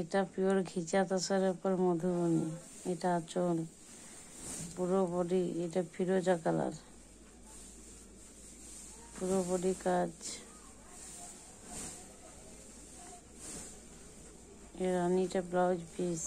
এটা পিওর ঘিচা তাসার উপর মধুবনী এটা আচল পুরো বডি এটা ফিরোজা কালার পুরো বডি কাজ রানিটা ব্লাউজ পিস